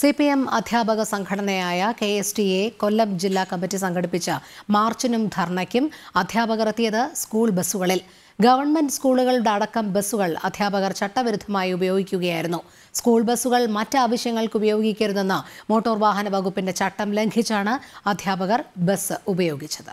C P M അധ്യാപക സംഘടനയായ K S T A Kollam ജില്ലാ കമ്മിറ്റി സംഘടിപ്പിച്ച മാർച്ചിനും ധർണയ്ക്കും അധ്യാപകർ എത്തിയത് സ്കൂൾ ബസ്സുകളിൽ ഗവൺമെന്റ് സ്കൂളുകളുടെ അടക്കം ബസ്സുകൾ അധ്യാപകർ ചട്ടവിരുദ്ധമായി ഉപയോഗിക്കുകയായിരുന്നു സ്കൂൾ ബസ്സുകൾ മറ്റ് ആവശ്യങ്ങൾക്ക് ഉപയോഗിക്കരുതെന്ന് മോട്ടോർ വാഹന വകുപ്പിന്റെ ചട്ടം ലംഘിച്ചാണ് അധ്യാപകർ ബസ് ഉപയോഗിച്ചത്